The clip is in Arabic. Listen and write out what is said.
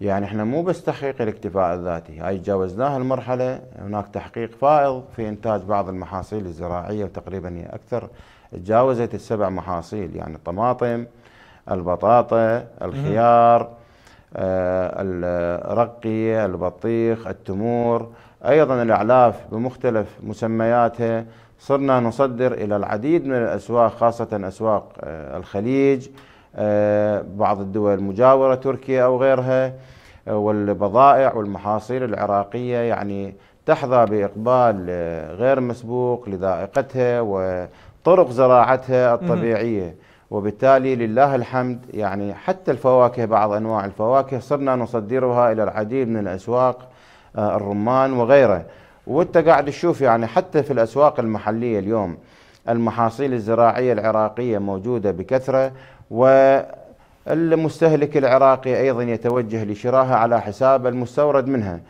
يعني احنا مو بس تحقيق الاكتفاء الذاتي هاي تجاوزناها المرحلة هناك تحقيق فائض في انتاج بعض المحاصيل الزراعية وتقريبا هي اكثر تجاوزت السبع محاصيل يعني الطماطم البطاطا الخيار آه الرقية البطيخ التمور ايضا الاعلاف بمختلف مسمياتها صرنا نصدر الى العديد من الاسواق خاصة اسواق آه الخليج آه، بعض الدول المجاورة تركيا أو غيرها آه، والبضائع والمحاصيل العراقية يعني تحظى بإقبال آه، غير مسبوق لذائقتها وطرق زراعتها الطبيعية وبالتالي لله الحمد يعني حتى الفواكه بعض أنواع الفواكه صرنا نصدرها إلى العديد من الأسواق الرمان وغيره وانت قاعد تشوف يعني حتى في الأسواق المحلية اليوم المحاصيل الزراعية العراقية موجودة بكثرة والمستهلك العراقي أيضا يتوجه لشرائها على حساب المستورد منها